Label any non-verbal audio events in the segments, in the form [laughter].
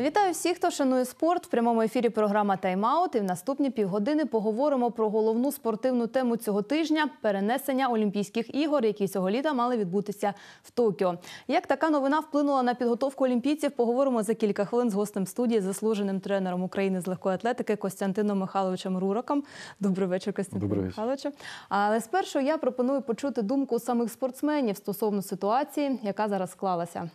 Вітаю всіх, хто шанує спорт. В прямому ефірі програма «Тайм-аут» І в наступні півгодини поговоримо про головну спортивну тему цього тижня перенесення Олімпійських ігор, які цього літа мали відбутися в Токіо. Як така новина вплинула на підготовку олімпійців? Поговоримо за кілька хвилин з гостем студії, заслуженим тренером України з легкої атлетики Костянтином Михайловичем Рураком. Добрий вечір, Костянтин Михайловичу. Але спершу я пропоную почути думку самих спортсменів стосовно ситуації, яка зараз склалася.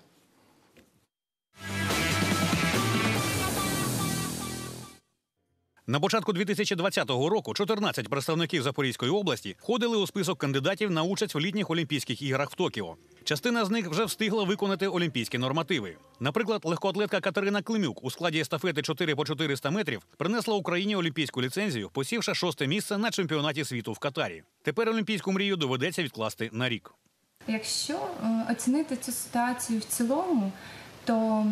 На початку 2020 року 14 представників Запорізької області входили у список кандидатів на участь в літніх Олімпійських іграх в Токіо. Частина з них вже встигла виконати олімпійські нормативи. Наприклад, легкоатлетка Катерина Климюк у складі естафети 4 по 400 метрів принесла Україні олімпійську ліцензію, посівши шосте місце на чемпіонаті світу в Катарі. Тепер олімпійську мрію доведеться відкласти на рік. Якщо е, оцінити цю ситуацію в цілому, то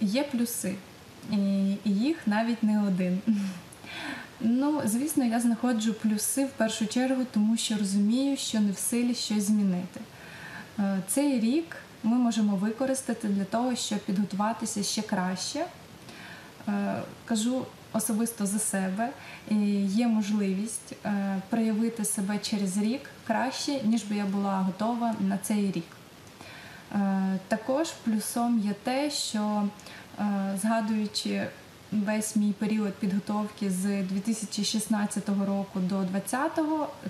є плюси, і їх навіть не один. Ну, звісно, я знаходжу плюси в першу чергу, тому що розумію, що не в силі щось змінити. Е, цей рік ми можемо використати для того, щоб підготуватися ще краще. Е, кажу особисто за себе, є можливість е, проявити себе через рік краще, ніж би я була готова на цей рік. Також плюсом є те, що згадуючи весь мій період підготовки з 2016 року до 2020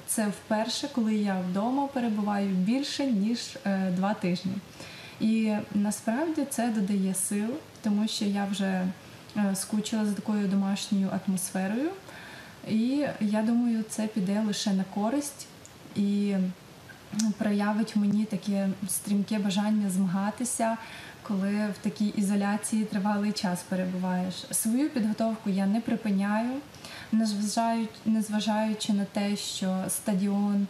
це вперше, коли я вдома перебуваю більше ніж е, два тижні. І насправді це додає сил, тому що я вже е, скучила за такою домашньою атмосферою, і я думаю, це піде лише на користь і проявить мені таке стрімке бажання змагатися, коли в такій ізоляції тривалий час перебуваєш. Свою підготовку я не припиняю, незважаючи на те, що стадіон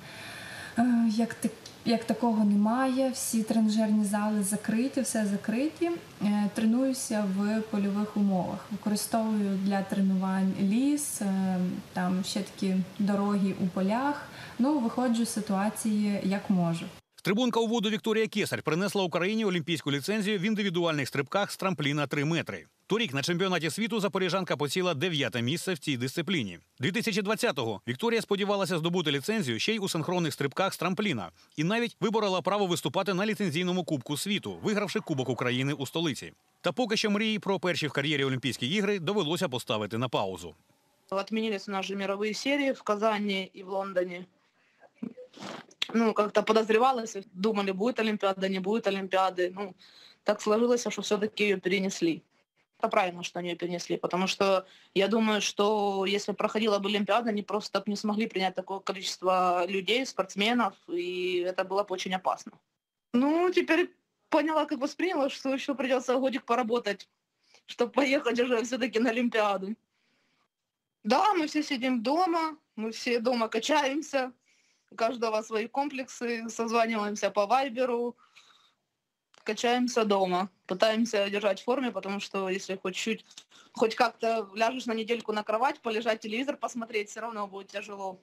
е, як так Як такого немає, всі тренажерні зали закриті, все закриті. Е, тренуюся в польових умовах. Використовую для тренувань ліс, е, там ще такі дороги у полях. Ну, виходжу з ситуації як можу. Трибунка у воду Вікторія Кесарь принесла Україні олімпійську ліцензію в індивідуальних стрибках з трампліна 3 метри. Торік на чемпіонаті світу запоріжанка посіла дев'яте місце в цій дисципліні. 2020-го Вікторія сподівалася здобути ліцензію ще й у синхронних стрибках з трампліна і навіть виборола право виступати на ліцензійному кубку світу, вигравши Кубок України у столиці. Та поки що мрії про перші в кар'єрі Олімпійські ігри довелося поставити на паузу. Отмінилися наші мірові серії в Казані і в Лондоні. ну, как-то подозревалось, думали, будет Олимпиада, не будет Олимпиады. Ну, так сложилось, что все-таки ее перенесли. Это правильно, что они ее перенесли, потому что я думаю, что если проходила бы Олимпиада, они просто так не смогли принять такое количество людей, спортсменов, и это было бы очень опасно. Ну, теперь поняла, как восприняла, что еще придется годик поработать, чтобы поехать уже все-таки на Олимпиаду. Да, мы все сидим дома, мы все дома качаемся, у каждого свои комплексы, созваниваемся по Вайберу, качаемся дома, пытаемся держать в форме, потому что если хоть чуть, хоть как-то ляжешь на недельку на кровать, полежать телевизор посмотреть, все равно будет тяжело.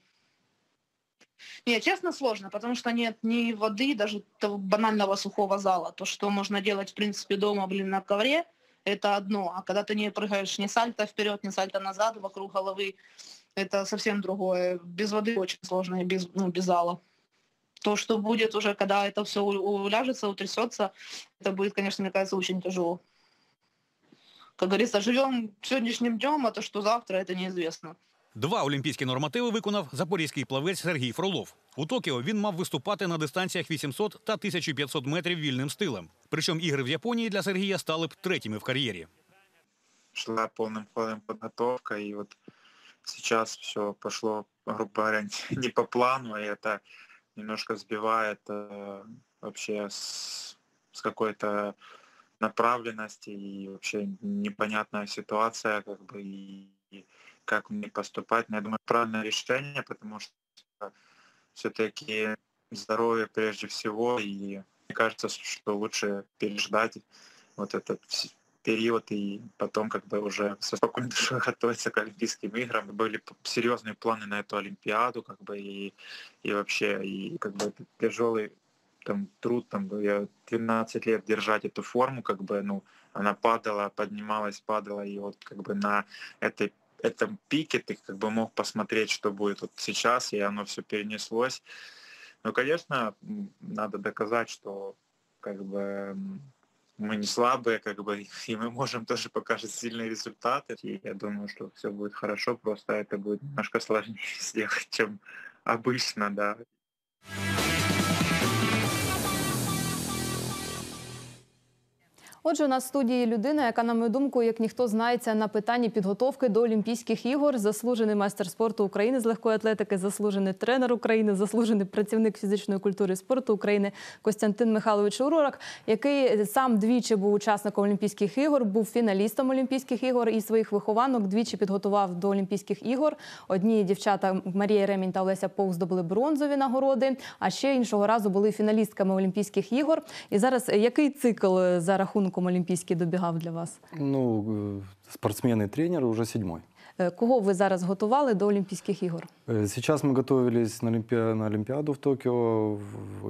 Нет, честно, сложно, потому что нет ни воды, даже того банального сухого зала. То, что можно делать, в принципе, дома, блин, на ковре, это одно. А когда ты не прыгаешь ни сальто вперед, ни сальто назад, вокруг головы, это совсем другое. Без воды очень сложно, и без, ну, без зала. То, что будет уже, когда это все уляжется, утрясется, это будет, конечно, мне кажется, очень тяжело. Как говорится, живем сьогоднішнім днем, а то що завтра, це неізвісно. Два олімпійські нормативи виконав запорізький плавець Сергій Фролов. У Токіо він мав виступати на дистанціях 800 та 1500 метрів вільним стилем. Причому ігри в Японії для Сергія стали б третіми в кар'єрі. Шла повним ходом підготовка, і от сейчас все пошло, грубо говоря, [laughs] не по плану, и это немножко сбивает э, вообще с, с какой-то направленности и вообще непонятная ситуация, как бы и, и как мне поступать. Но я думаю, правильное решение, потому что все-таки здоровье прежде всего, и мне кажется, что лучше переждать вот этот период и потом как бы уже со спокойной душой [laughs] готовиться к Олимпийским играм. Были серьезные планы на эту Олимпиаду, как бы и, и вообще и как бы тяжелый там труд, там ну, я 12 лет держать эту форму, как бы, ну, она падала, поднималась, падала, и вот как бы на этой этом пике ты как бы мог посмотреть, что будет вот сейчас, и оно все перенеслось. Но, конечно, надо доказать, что как бы мы не слабые, как бы, [laughs] и мы можем тоже покажет сильные результаты. И я думаю, что все будет хорошо, просто это будет немножко сложнее [laughs] сделать, чем обычно, да. Отже, у на студії людина, яка, на мою думку, як ніхто знається на питанні підготовки до Олімпійських ігор, заслужений майстер спорту України з легкої атлетики, заслужений тренер України, заслужений працівник фізичної культури і спорту України Костянтин Михайлович Урорак, який сам двічі був учасником Олімпійських ігор, був фіналістом Олімпійських ігор і своїх вихованок двічі підготував до Олімпійських ігор. Одні дівчата Марія Ремінь та Олеся Пов здобули бронзові нагороди, а ще іншого разу були фіналістками Олімпійських ігор. І зараз який цикл е, за рахунок? рахунком Олімпійський добігав для вас? Ну, е, спортсмен и тренер уже седьмой. Е, кого ви зараз готували до Олімпійських ігор? Сейчас мы готовились на, Олимпи... на Олимпиаду в Токио.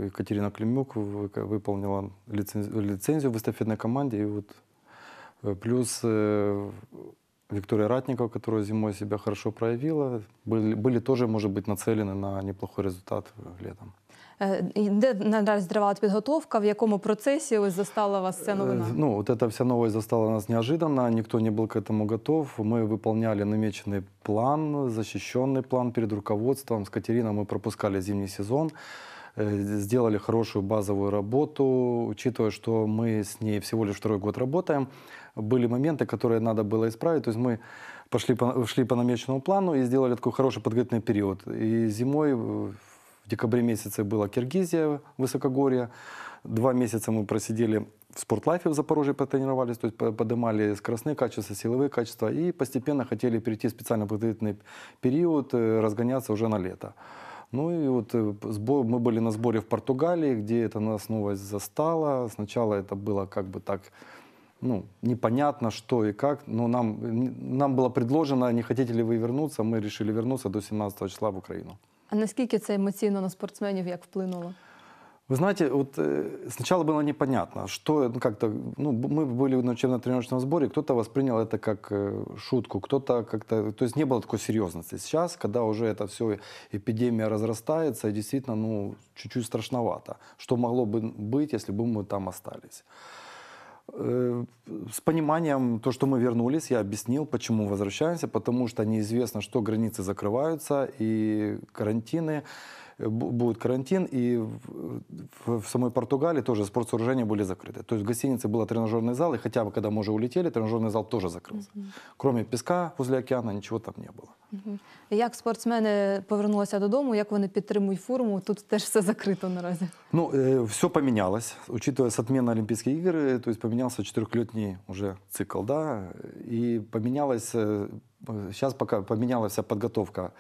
Екатерина Климюк выполнила лицензию в эстафетной команде. И вот плюс е, Виктория Ратникова, которая зимой себя хорошо проявила, были, были тоже, может быть, нацелены на неплохой результат летом. Е, Де наразі тривала подготовка, в якому процессе ось застала вас вся е, новина? Ну, вот эта вся новость застала нас неожиданно, никто не был к этому готов. Мы выполняли намеченный план, защищенный план перед руководством. С Катериной мы пропускали зимний сезон сделали хорошую базовую работу, учитывая, что мы с ней всего лишь второй год работаем, были моменты, которые надо было исправить, то есть мы пошли по, шли по намеченному плану и сделали такой хороший подготовительный период. И зимой В декабре месяце была Киргизия, Высокогорье. Два месяца мы просидели в спортлайфе в Запорожье, потренировались, то есть поднимали скоростные качества, силовые качества и постепенно хотели перейти в специально подготовительный период, э, разгоняться уже на лето. Ну и вот э, сбор, мы были на сборе в Португалии, где это нас новость застала. Сначала это было как бы так ну, непонятно, что и как, но нам, нам было предложено, не хотите ли вы вернуться, мы решили вернуться до 17 числа в Украину. А наскільки це эмоционально на спортсменов, як вплинуло? Вы знаете, вот э, сначала было непонятно, что ну, как-то, ну, мы были на учебно-тренировочном сборе, кто-то воспринял это как э, шутку, кто-то как-то, то есть не было такой серьезности. Сейчас, когда уже это все, эпидемия разрастается, действительно, ну, чуть-чуть страшновато, что могло бы быть, если бы мы там остались. Э, с пониманием то, что мы вернулись, я объяснил, почему возвращаемся, потому что неизвестно, что границы закрываются и карантины будет карантин, и в, в, в самой Португалии тоже спортсооружения были закрыты. То есть в гостинице был тренажерный зал, и хотя бы когда мы уже улетели, тренажерный зал тоже закрылся. Угу. Кроме песка возле океана, ничего там не было. Угу. Як спортсмени повернулися додому, як вони підтримують форму? Тут теж все закрито наразі. Ну, э, е, все поменялось, учитывая с отмены Олимпийских игр, то есть поменялся четырехлетний уже цикл, да, и поменялось, э, сейчас пока поменялась вся подготовка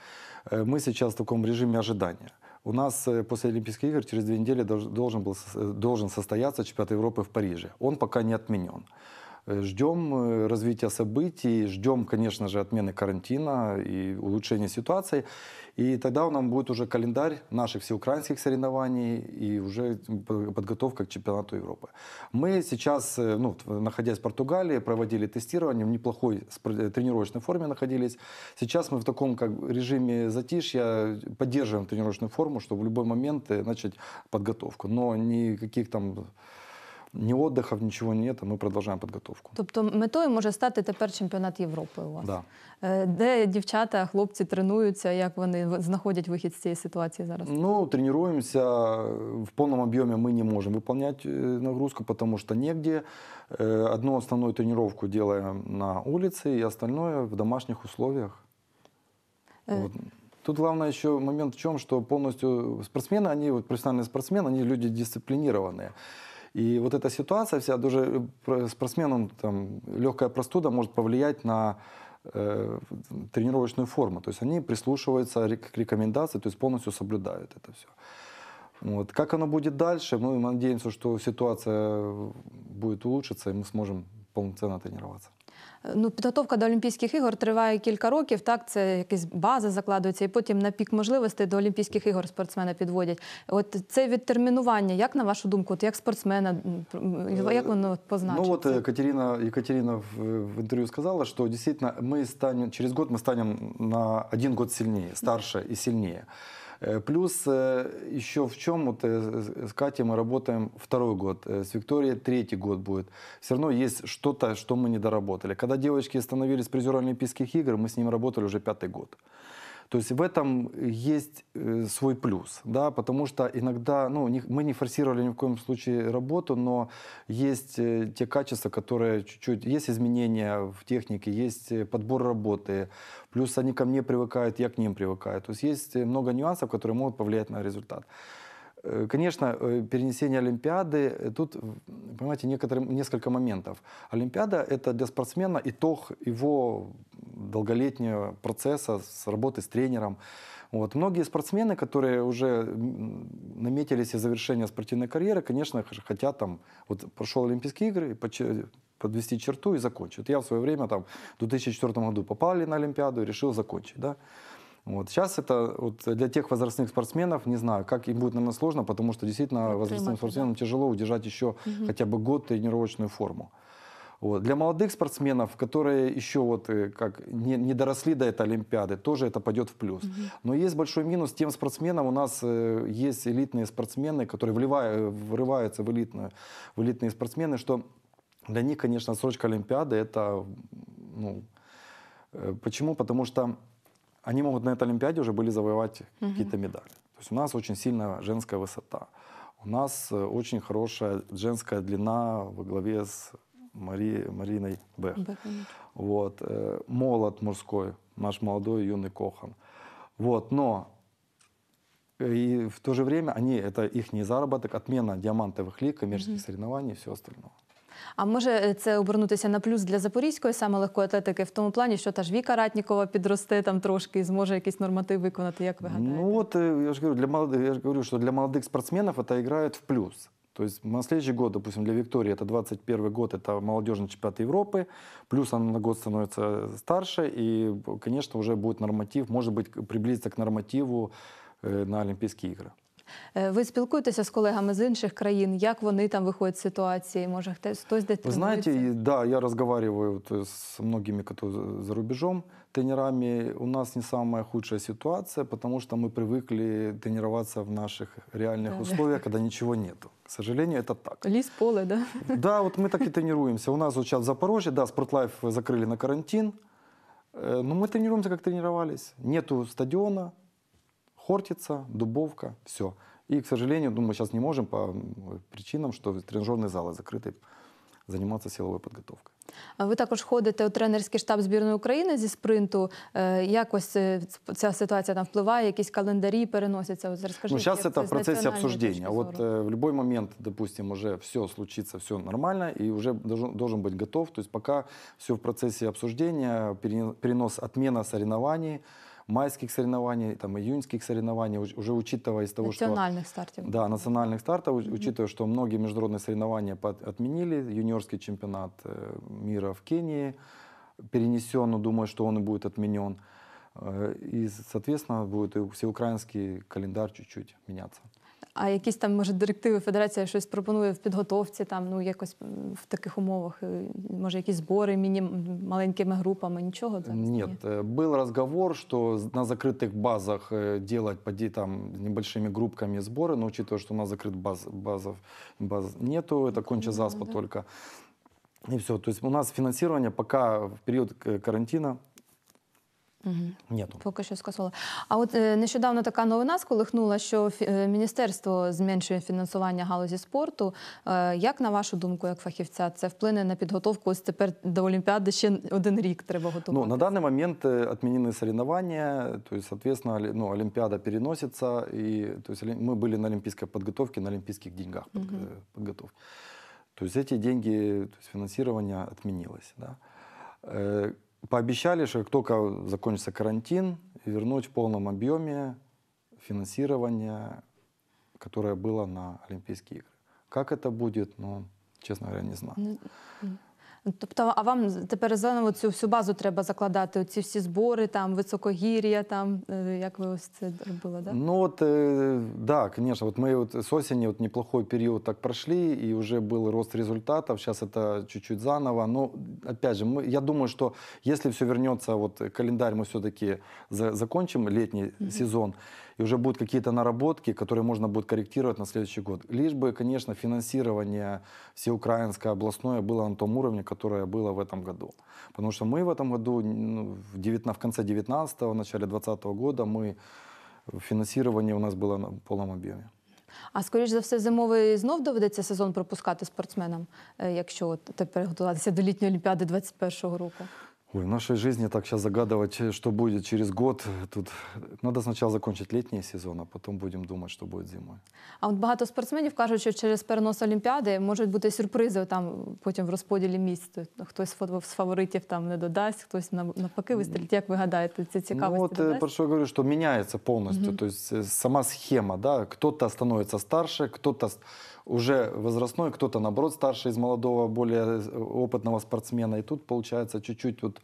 Э, мы сейчас в таком режиме ожидания. У нас э, после Олимпийских игр через две недели должен, был, должен состояться чемпионат Европы в Париже. Он пока не отменен. Э, ждем э, развития событий, ждем, конечно же, отмены карантина и улучшения ситуации. И тогда у нас будет уже календарь наших всеукраинских соревнований и уже подготовка к чемпионату Европы. Мы сейчас, э, ну, находясь в Португалии, проводили тестирование, в неплохой тренировочной форме находились. Сейчас мы в таком как режиме затишья поддерживаем тренировочную форму, чтобы в любой момент начать подготовку. Но никаких там ні отдыхов, нічого нет, Ми продовжуємо підготовку. Тобто метою може стати тепер чемпіонат Європи у вас, да. Е, де дівчата, хлопці тренуються, як вони знаходять вихід з цієї ситуації зараз? Ну тренуємося в повному об'ємі. Ми не можемо виконувати е, нагрузку, тому що негде. Е, одну основну тренування робимо на вулиці, і остальное в домашніх условиях. Е... Вот. Тут главное еще момент в чем, что полностью спортсмены, они вот профессиональные спортсмены, они люди дисциплинированные. И вот эта ситуация вся, даже э, спортсменам там легкая простуда может повлиять на э, тренировочную форму. То есть они прислушиваются к рекомендации, то есть полностью соблюдают это все. Вот. Как оно будет дальше, мы надеемся, что ситуация э, будет улучшиться, и мы сможем полноценно тренироваться. Е, ну, підготовка до Олімпійських ігор триває кілька років. Так, це якісь бази закладуються, і потім на пік можливостей до Олімпійських ігор спортсмена підводять. От це відтермінування, як на вашу думку, от як спортсмена, як е, воно позначиться? Ну от е, Катерина Екатерина в інтерв'ю сказала, що дійсно ми станем через год ми станемо на один год сильніше, старше і сильніше. Э, плюс э, еще в чем, вот э, с Катей мы работаем второй год, с Викторией третий год будет. Все равно есть что-то, что мы не доработали. Когда девочки становились призерами Олимпийских игр, мы с ними работали уже пятый год. То есть в этом есть э, свой плюс, да, потому что иногда, ну, мы не форсировали ни в коем случае работу, но есть э, те качества, которые чуть-чуть, есть изменения в технике, есть э, подбор работы, плюс они ко мне привыкают, я к ним привыкаю. То есть есть много нюансов, которые могут повлиять на результат. Э, конечно, э, перенесение Олимпиады, э, тут, понимаете, некоторым, несколько моментов. Олимпиада — это для спортсмена итог его долголетнего процесса с работы с тренером. Вот. Многие спортсмены, которые уже наметились и завершение спортивной карьеры, конечно, хотят там, вот прошел Олимпийские игры, подвести черту и закончить. Я в свое время там в 2004 году попали на Олимпиаду и решил закончить. Да? Вот. Сейчас это вот для тех возрастных спортсменов, не знаю, как им будет, наверное, сложно, потому что действительно вот возрастным примат, спортсменам да. тяжело удержать еще угу. хотя бы год тренировочную форму. Вот. Для молодых спортсменов, которые еще вот э, как не, не доросли до этой Олимпиады, тоже это пойдет в плюс. Угу. Но есть большой минус тем спортсменам. У нас э, есть элитные спортсмены, которые вливая, э, врываются в, элитную, в элитные спортсмены, что для них, конечно, срочка Олимпиады это... Ну, э, почему? Потому что они могут на этой Олимпиаде уже были завоевать угу. какие-то медали. То есть у нас очень сильная женская высота. У нас э, очень хорошая женская длина во главе с Мари, Мариной Бех. Бех. Вот. Э, молот мужской, наш молодой юный Кохан. Вот. Но э, и в то же время они, это их не заработок, отмена диамантовых лиг, коммерческих mm соревнований и все остальное. А може е, це обернутися на плюс для запорізької саме легкої атлетики в тому плані, що та ж Віка Ратнікова підросте там трошки і зможе якийсь норматив виконати, як ви гадаєте? Ну от е, я ж говорю, для молодых, я ж говорю, що для молодих спортсменів це грає в плюс. То тобто есть на следующий год, допустим, для Виктории это 21 год, это молодежный чемпионат Европы, плюс она на год становится старше, и, конечно, уже будет норматив, может быть, приблизиться к нормативу е, на Олимпийские игры. Е, ви спілкуєтеся з колегами з інших країн, як вони там виходять з ситуації? Може, хтось десь тренується? Вы да, я разговариваю е, з многими, которые за рубежом, тренерами. У нас не самая худшая ситуація, потому что ми привыкли тренироваться в наших реальних условиях, коли нічого ничего нету. К сожалению, это так. Лис, поле, да? Да, вот мы так и тренируемся. У нас вот сейчас в Запорожье, да, Спортлайф закрыли на карантин, э, но мы тренируемся, как тренировались. Нету стадиона, Хортица, Дубовка, все. И, к сожалению, ну, мы сейчас не можем по причинам, что тренажерные залы закрыты займатися силовою підготовкою. Ви також ходите у тренерський штаб збірної України зі спринту. Е, як е, ця ситуація там впливає, якісь календарі переносяться? Ось розкажіть, ну, зараз це, це в процесі обсуждення. Вот е, в будь-який момент, допустим, уже все случится, все нормально, і вже должен бути готов. То есть все в процесі обсуждения, перенос, отмена соревнований, майских соревнований, там, июньских соревнований, уже учитывая из того, национальных что... Национальных стартов. Да, национальных стартов, учитывая, что многие международные соревнования под отменили, юниорский чемпионат э, мира в Кении перенесен, но думаю, что он и будет отменен. Э, и, соответственно, будет и всеукраинский календарь чуть-чуть меняться. а якісь там, може, директиви Федерація щось пропонує в підготовці, там ну якось в таких умовах, е, може, якісь збори міні маленькими групами, нічого так? ні? Э, Був розговор, що на закритих базах э, делать поди там небольшими группками збори, но учитывая, що у нас закрыт баз, базов баз нету, это конча заспа да, да. только. И все. тобто, у нас финансирование поки в період карантину. Угу. Нету. Поки що скасували. А от е, нещодавно така новина сколихнула, що е, міністерство зменшує фінансування галузі спорту. Е, як на вашу думку, як фахівця, це вплине на підготовку ось тепер до Олімпіади ще один рік треба готувати. Ну, на даний момент відмінені соревнования. то есть, соответственно, ну, Олімпіада переноситься, і то есть, ми були на олімпійській підготовці, на олімпійських деньгах угу. підготовки. То есть эти деньги, то есть финансирование отменилось. Да? пообещали, что как только закончится карантин, вернуть в полном объеме финансирование, которое было на Олимпийские игры. Как это будет, ну, честно говоря, не знаю. Ну, Ну, тобто, а вам тепер заново цю всю базу треба закладати? Ці всі збори, там високогір'я, там е, як ви ось це робили? Да? Ну от е, да, конечно, вот мы вот с осени вот неплохой период так прошли, и уже был рост результатов. Сейчас это чуть-чуть заново. Но ну, опять же, мы, я думаю, что если все вернется, вот календарь мы все-таки за, закончим mm-hmm. сезон и уже будут какие-то наработки, которые можно будет корректировать на следующий год. Лишь бы, конечно, финансирование всеукраинское, областное было на том уровне, которое было в этом году. Потому что мы в этом году, ну, в, 19, в конце 19-го, начале 20 -го года, мы фінансування у нас було на повному об'ємі. А скоріш за все, зимовий знов доведеться сезон пропускати спортсменам, е, якщо тепер готуватися до літньої олімпіади 2021 року. Ой, в нашей жизни так сейчас загадывать, э, что будет через год. Э, тут надо сначала закончить летній сезон, а потом будем думать, что будет зимой. А от багато спортсменів кажуть, що через перенос Олімпіади можуть бути сюрпризи там потім в розподілі місць. Хтось з фаворитів там не додасть, хтось навпаки вистрілить. Як ви гадаєте, це цікаво? Ну, от е, додасть? про що я говорю, що міняється повністю. Тобто е, сама схема, да? хто-то становиться старше, хто-то уже возрастной, кто-то, наоборот, старше из молодого, более э, опытного спортсмена. И тут, получается, чуть-чуть вот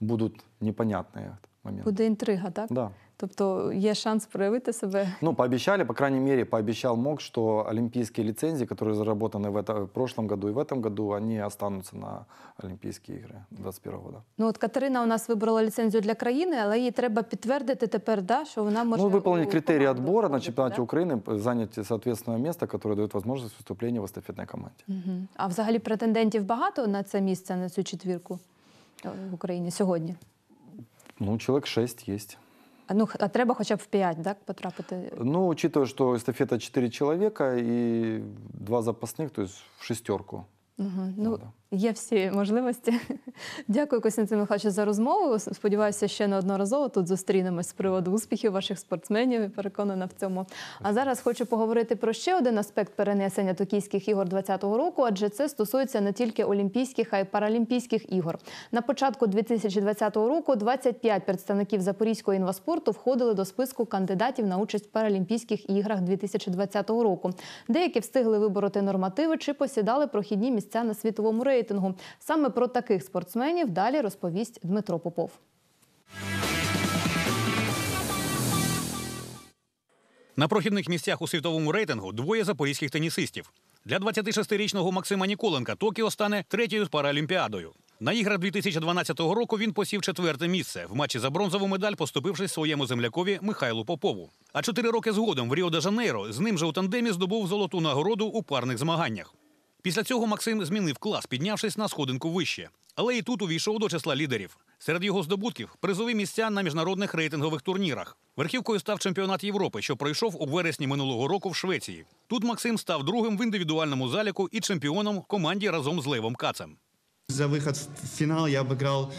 будут непонятные моменты. Буде інтрига, так? Да. Тобто є шанс проявити себе. Ну, пообіцяли, по крайней мере, пообіцяв МОК, що олімпійські ліцензії, які заработані в, прошлом году і в этом году, они останутся на Олімпійські ігри 21 года. Ну от Катерина у нас вибрала ліцензію для країни, але їй треба підтвердити тепер, да, що вона може Ну, выполнить критерії відбору на чемпіонаті да? України, занять соответственное місце, которое дає возможность виступлення в эстафетной команді. Угу. А взагалі претендентів багато на це місце, на цю четвірку е, в Україні сьогодні? Ну, чоловік, 6 є. Ну, а треба хоча б в 5, так, потрапити? Ну, учитывая, що эстафета 4 человека и два запасных, то есть в шестерку. Угу. Ну, Надо. Є всі можливості. [laughs] Дякую, Костянтину Михайловичу, за розмову. Сподіваюся, ще неодноразово тут зустрінемось з приводу успіхів ваших спортсменів. Переконана в цьому. А зараз хочу поговорити про ще один аспект перенесення токійських ігор 2020 року, адже це стосується не тільки Олімпійських, а й Паралімпійських ігор. На початку 2020 року 25 представників Запорізького інваспорту входили до списку кандидатів на участь в Паралімпійських іграх 2020 року. Деякі встигли вибороти нормативи чи посідали прохідні місця на світовому рейтингу рейтингу. Саме про таких спортсменів далі розповість Дмитро Попов. На прохідних місцях у світовому рейтингу двоє запорізьких тенісистів. Для 26-річного Максима Ніколенка Токіо стане третьою паралімпіадою. На іграх 2012 року він посів четверте місце в матчі за бронзову медаль, поступившись своєму землякові Михайлу Попову. А чотири роки згодом в Ріо де Жанейро з ним же у тандемі здобув золоту нагороду у парних змаганнях. Після цього Максим змінив клас, піднявшись на сходинку вище. Але і тут увійшов до числа лідерів. Серед його здобутків призові місця на міжнародних рейтингових турнірах. Верхівкою став чемпіонат Європи, що пройшов у вересні минулого року в Швеції. Тут Максим став другим в індивідуальному заліку і чемпіоном команді разом з Левом Кацем. За выход в финал я обыграл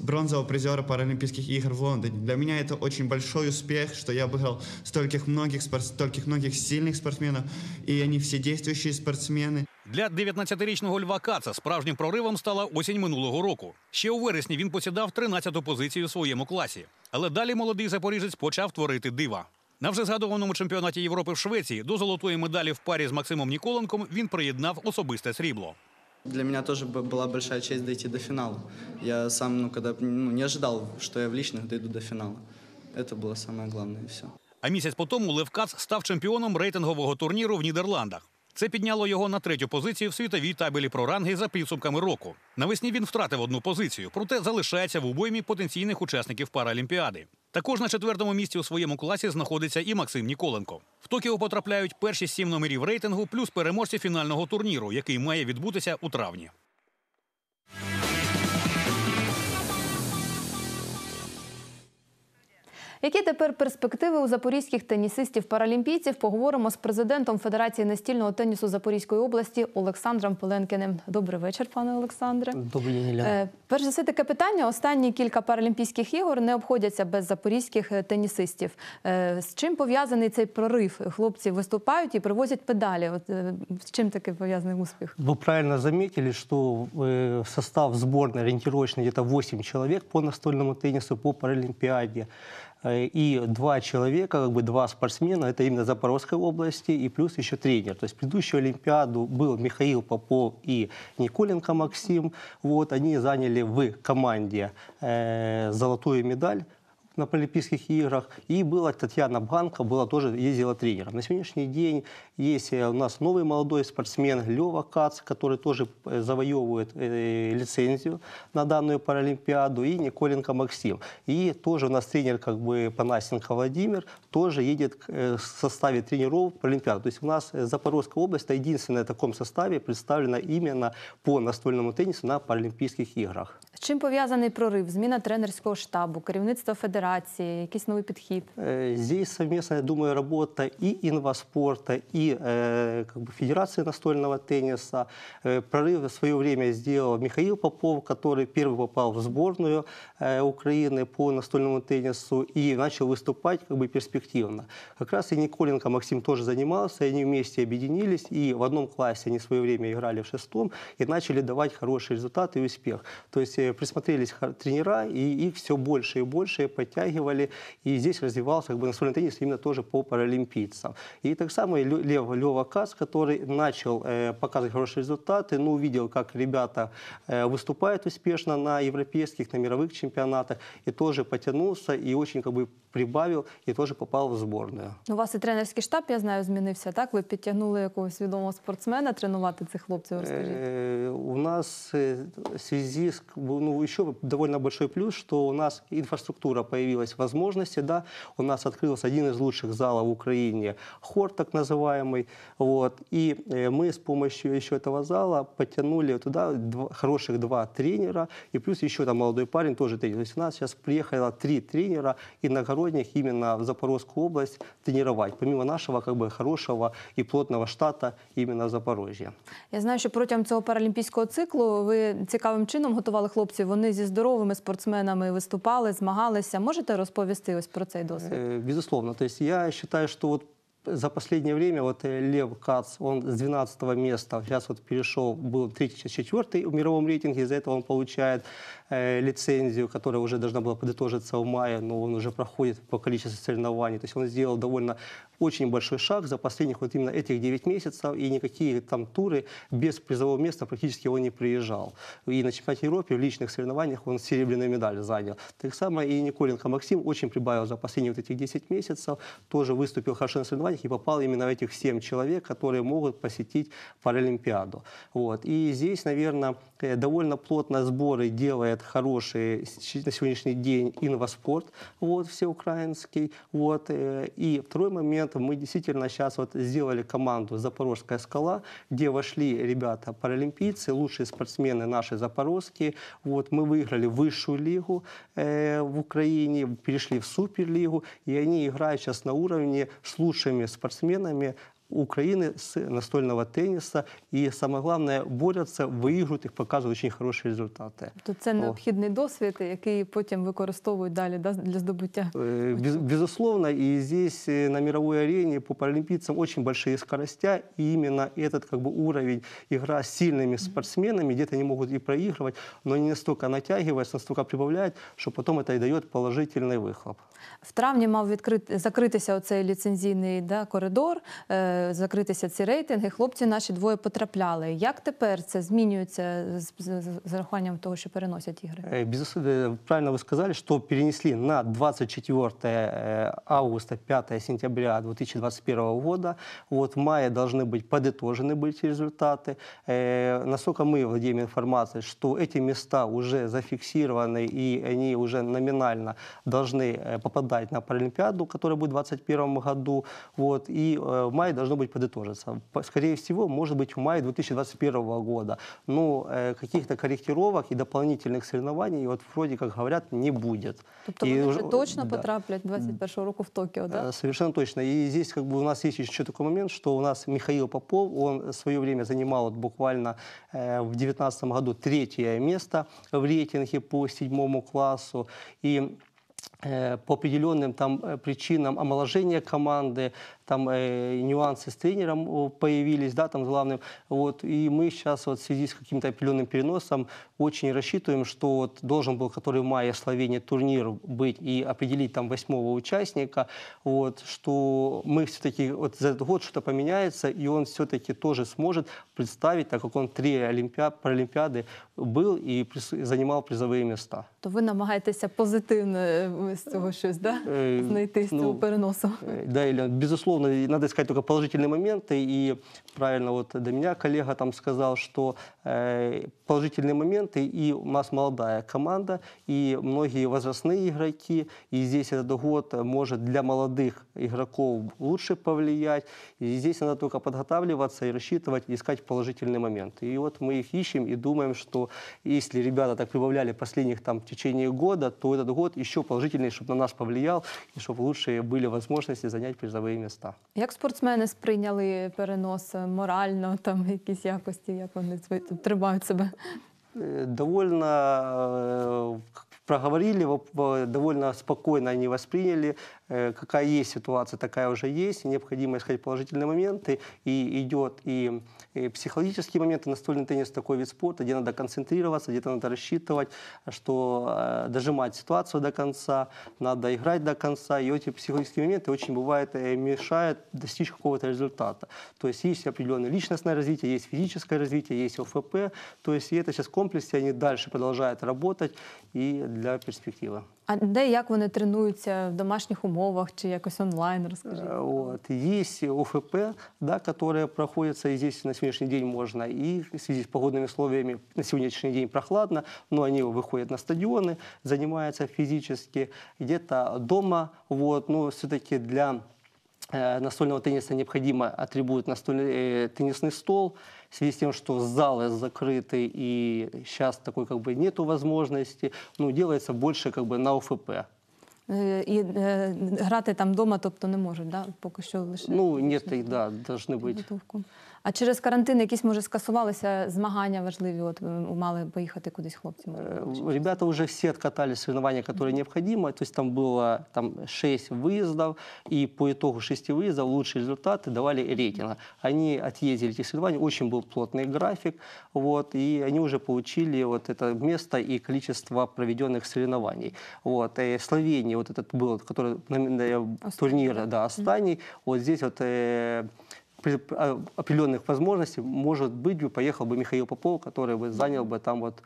бронзового призера Паралимпийских игр в Лондоне. Для меня это очень большой успех, что я обыграл стольких многих, спорт, стольких многих сильных спортсменов, и они все действующие спортсмены. Для 19-річного Льва Каца справжнім проривом стала осінь минулого року. Ще у вересні він посідав 13-ту позицію у своєму класі. Але далі молодий запоріжець почав творити дива. На вже згадованому чемпіонаті Європи в Швеції до золотої медалі в парі з Максимом Ніколенком він приєднав особисте срібло. Для меня тоже была большая честь дойти до финала. Я сам, ну, когда, ну, не ожидал, что я в личных дойду до финала. Это было самое главное и все. А місяць по тому Левкац став чемпіоном рейтингового турніру в Нідерландах. Це підняло його на третю позицію в світовій табелі про ранги за підсумками року. Навесні він втратив одну позицію, проте залишається в обоймі потенційних учасників Паралімпіади. Також на четвертому місці у своєму класі знаходиться і Максим Ніколенко. Токіо потрапляють перші сім номерів рейтингу, плюс переможці фінального турніру, який має відбутися у травні. Які тепер перспективи у запорізьких тенісистів-паралімпійців поговоримо з президентом Федерації настільного тенісу Запорізької області Олександром Поленкіним. Добрий вечір, пане Олександре. Добрий Е, Перш за все таке питання. Останні кілька паралімпійських ігор не обходяться без запорізьких е, тенісистів. Е, з чим пов'язаний цей прорив? Хлопці виступають і привозять педалі. От е, з чим такий пов'язаний успіх? Ви правильно замітили, що в состав зборної орієнтировочно где-то 8 чоловік по настольному тенісу по паралімпіаді. Э, и два человека, как бы два спортсмена, это именно Запорожской области, и плюс еще тренер. То есть предыдущую Олимпиаду был Михаил Попов и Николенко Максим. Вот, они заняли в команде э, золотую медаль на Паралимпийских играх. И была Татьяна Банка, была тоже, ездила тренером. На сегодняшний день есть э, у нас новый молодой спортсмен Лева Кац, который тоже э, завоевывает э, лицензию на данную Паралимпиаду, и Николенко Максим. И тоже у нас тренер как бы Панасенко Владимир тоже едет в составе тренеров Паралимпиады. То есть у нас Запорожская область это единственная в таком составе представлена именно по настольному теннису на Паралимпийских играх. чим пов'язаний прорив? Зміна тренерського штабу, керівництво федерації, якийсь новий підхід? Е, здесь совместная, я думаю, работа и инваспорта, и е, как бы Федерации настольного тенниса. Е, прорив прорыв в свое время сделал Михаил Попов, который первый попал в сборную э, по настольному теннису и начал выступать как бы перспективно. Как раз и Николенко Максим тоже занимался, и они вместе объединились, и в одном классе они в свое время играли в шестом и начали давать хорошие результаты и успех. То присмотрелись тренера, и их все больше и больше подтягивали. И здесь развивался как бы, настольный теннис именно тоже по паралимпийцам. И так само Лев, Лева Кац, который начал э, показывать хорошие результаты, но ну, увидел, как ребята э, выступают успешно на европейских, на мировых чемпионатах, и тоже потянулся и очень как бы прибавил і теж попал в сборную. Ну, у вас і тренерський штаб, я знаю, змінився, так? Ви підтягнули якогось відомого спортсмена тренувати цих хлопців, розкажіть. Э, у нас э, в связи с... Ну, еще довольно большой плюс, що у нас інфраструктура появилась, возможности, да, у нас открылся один із лучших залів в Україні хор так называемый, вот, и э, мы с помощью еще этого зала подтянули туди два, хороших два тренера, і плюс еще там молодой парень, тоже тренер. То у нас сейчас приехало три тренера и нагород природних именно в Запорожскую область тренировать, помимо нашего как бы хорошего и плотного штата именно Запорожья. Я знаю, що протягом цього паралімпійського циклу ви цікавим чином готували хлопців. Вони зі здоровими спортсменами виступали, змагалися. Можете розповісти про цей досвід? Е, безусловно, то есть я считаю, что вот за последнее время вот э, Лев Кац, он с 12 места сейчас вот перешел, был 34 4 в мировом рейтинге, из-за этого он получает Э, лицензию, которая уже должна была подытожиться в мае, но он уже проходит по количеству соревнований. То есть он сделал довольно очень большой шаг за последних вот именно этих 9 месяцев, и никакие там туры без призового места практически он не приезжал. И на чемпионате Европы в личных соревнованиях он серебряную медаль занял. Так само и Николенко Максим очень прибавил за последние вот этих 10 месяцев, тоже выступил хорошо на соревнованиях и попал именно в этих 7 человек, которые могут посетить Паралимпиаду. Вот. И здесь, наверное, э, довольно плотно сборы делает делает хороший на сегодняшний день инваспорт, вот, всеукраинский. Вот. Э, и второй момент, мы действительно сейчас вот сделали команду «Запорожская скала», где вошли ребята паралимпийцы, лучшие спортсмены наши запорожские. Вот. Мы выиграли высшую лигу э, в Украине, перешли в суперлигу, и они играют сейчас на уровне с лучшими спортсменами України з настольного тенісу, і самое главное, борются, выигрывают, их показывают очень хороші результати. То тобто це необхідний досвід, який потім використовують далі для здобуття. Е, безусловно, і здесь е, на мировой арені по паралімпійцям дуже большие скоростя, и именно этот как бы уровень ігра з сильними спортсменами, де то они могут и проигрывать, не настолько натягиваются, настолько прибавляють, що потім це і дає положительний вихлоп. В травні мав відкрити закритися оцей ліцензійний да, коридор. Е закритися ці рейтинги, хлопці наші двоє потрапляли. Як тепер це змінюється з, з, з рахуванням того, що переносять ігри? Е, безусловно, правильно ви сказали, що перенесли на 24 е, августа, 5 сентября 2021 года. Вот в мае должны быть подытожены быть результаты. Е, насколько мы владеем информацией, что эти места уже зафиксированы и они уже номинально должны э, попадать на Паралимпиаду, которая будет в 2021 году. Вот. И э, в мае должны должно быть подытожиться. Скорее всего, может быть, в мае 2021 года. Но ну, э, каких-то корректировок и дополнительных соревнований, вот вроде как говорят, не будет. Тобто і вони точно да. потраплять 21 року в Токио, да? Совершенно точно. И здесь как бы у нас есть еще такой момент, что у нас Михаил Попов, он в свое время занимал вот буквально э, в 2019 году третье место в рейтинге по седьмому классу. И э, по определенным там э, причинам омоложения команды там э, нюансы с тренером появились, да, там с главным. Вот, и мы сейчас вот в связи с каким-то определенным переносом очень рассчитываем, что вот должен был, который в мае в Словении турнир быть и определить там восьмого участника, вот, что мы все-таки вот за этот год что-то поменяется, и он все-таки тоже сможет представить, так как он три олимпиад, паралимпиады был и занимал призовые места. То вы намагаетесь позитивно э, з цього э, щось, да? Э, найти с ну, цього ну, Да, Ілля, безусловно, безусловно, надо искать только положительные моменты. И правильно вот до меня коллега там сказал, что э, положительные моменты и у нас молодая команда, и многие возрастные игроки. И здесь этот год может для молодых игроков лучше повлиять. И здесь надо только подготавливаться и рассчитывать, искать положительные моменты. И вот мы их ищем и думаем, что если ребята так прибавляли последних там в течение года, то этот год еще положительный, чтобы на нас повлиял, и чтобы лучшие были возможности занять призовые места. міста. Як спортсмени сприйняли перенос е, морально, там якісь якості, як вони тримають себе? Е, довольно е, проговорили, довольно спокойно они восприняли, э, какая есть ситуация, такая уже есть, необходимо искать положительные моменты, и идет и, психологические моменты, настольный теннис такой вид спорта, где надо концентрироваться, где-то надо рассчитывать, что э, дожимать ситуацию до конца, надо играть до конца, и эти психологические моменты очень бывает э, мешают достичь какого-то результата. То есть есть определенное личностное развитие, есть физическое развитие, есть ОФП, то есть и это сейчас в комплексе, они дальше продолжают работать, и для для перспективи. А де як вони тренуються в домашніх умовах чи якось онлайн? Розкажіть. Вот. Е, Есть ОФП, да, которые проходятся, и здесь на сегодняшний день можно, и в связи с погодными условиями на сегодняшний день прохладно, но они выходят на стадионы, занимаются физически где-то дома. Вот, но все-таки для Э, настольного тенниса необходимо атрибут настольный э, теннисный стол, в связи с тем, что залы закрыты и сейчас такой как бы нету возможности, ну, делается больше как бы на ОФП. І э, грати там вдома, тобто не можуть, да? поки що лише. Ну, ні, да, повинні бути. Бутовку. А через карантин якісь може скасувалися змагання важливі? От е, мали поїхати кудись хлопці? Е, ребята вже всі відкатали соревновання, які необхідні. Тобто там було там 6 виїздів, і по ітогу шести виїздів лучші результати давали рейтинг. Они від'їздили ці соревнования, очень був плотний графік, вот, і вони вже отримали вот це місце і кількість проведених соревнований. Вот. И э, в Словении вот этот был, который турнир, да, Астаний, вот здесь вот э, при определенных возможностей, может быть, бы поехал бы Михаил Попов, который бы занял бы там вот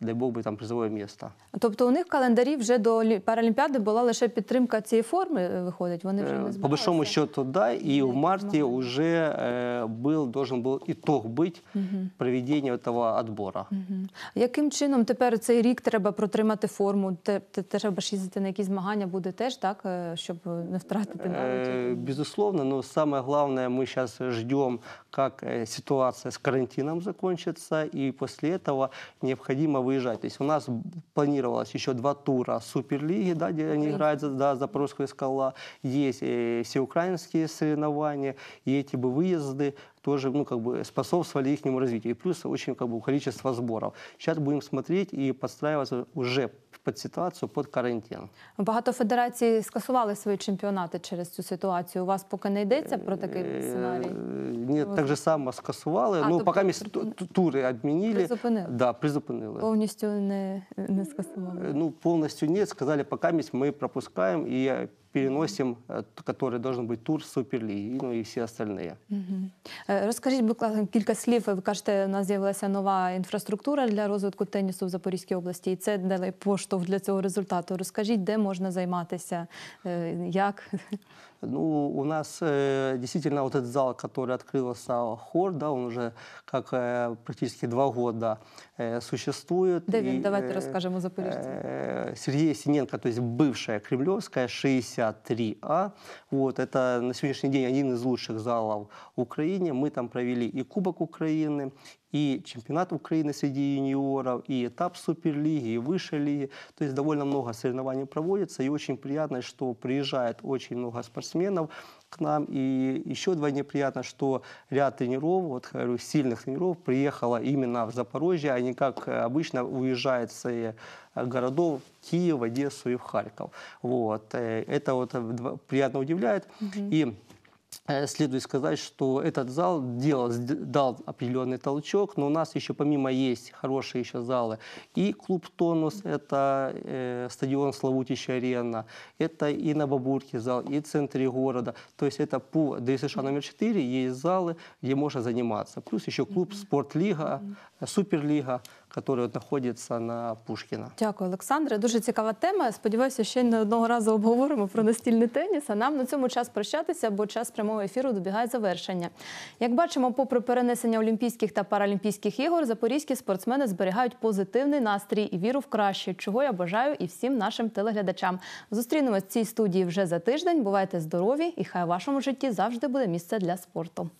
дай Бог би там призове місто. Тобто у них в календарі вже до Паралімпіади була лише підтримка цієї форми. Е, виходить, вони вже е, не по большому счету, да, і в марті вже е, був, должен був ітог бути проведення цього відбору. Яким чином тепер цей рік треба протримати форму? треба ж їздити на якісь змагання буде теж так, щоб не втратити навіть? Безусловно, но самое главное, мы сейчас ждем, как э, ситуация с карантином закончится, и после этого необходимо выезжать. То есть у нас планировалось еще два тура Суперлиги, да, где они играют за да, Запорожская скала. Есть э, всеукраинские соревнования, и эти бы выезды тоже ну, как бы способствовали их развитию. И плюс очень как бы, количество сборов. Сейчас будем смотреть и подстраиваться уже під ситуацію под карантин. Багато федерацій скасували свої чемпіонати через цю ситуацію. У вас поки не йдеться про такий е, сценарій? Ні, так же само скасували. ну, тобто поки ми тури відмінили. Призупинили? Да, призупинили. Повністю не, не скасували? Е, ну, повністю ні. Сказали, поки ми пропускаємо і переносим, э, который должен быть тур Суперліги, ну і всі остальные. Угу. Э, Розкажіть, будь ласка, кілька слів. Ви кажете, у нас з'явилася нова інфраструктура для розвитку тенісу в Запорізькій області, і це дали поштовх для цього результату. Розкажіть, де можна займатися, е, як Ну, у нас э, действительно вот этот зал, который открылся, хор, да, он уже как э, практически два года э, существует. Да, и, давайте э, расскажем о запорожце. Э, Сергея Синенко, то есть бывшая Кремлевская, 63А. Вот, это на сегодняшний день один из лучших залов в Украине. Мы там провели и Кубок Украины, и чемпіонат Украины среди юниоров, и этап Суперлиги, и высшей лиги. То тобто есть довольно много соревнований проводится, и очень приятно, что приезжает очень много спортсменов к нам. И еще двойне приятно, что ряд тренеров, вот говорю, сильных тренеров приехало именно в Запорожье, а не как обычно уезжает с е, городов Киев, Одессу і в Харьков. Вот. Это е, вот е, приятно удивляет. Угу. И Э, следует сказать, что этот зал делал, дал определенный толчок, но у нас еще помимо есть хорошие еще залы и клуб «Тонус», это э, стадион «Славутич-Арена», это и на Бабурке зал, и в центре города. То есть это по ДСШ номер 4 есть залы, где можно заниматься. Плюс еще клуб «Спортлига», «Суперлига», який знаходиться на Пушкіна. Дякую, Олександре. Дуже цікава тема. Сподіваюся, ще не одного разу обговоримо про настільний теніс. А нам на цьому час прощатися, бо час прямого ефіру добігає завершення. Як бачимо, попри перенесення Олімпійських та Паралімпійських ігор, запорізькі спортсмени зберігають позитивний настрій і віру в краще, чого я бажаю і всім нашим телеглядачам. Зустрінемось в цій студії вже за тиждень. Бувайте здорові, і хай у вашому житті завжди буде місце для спорту.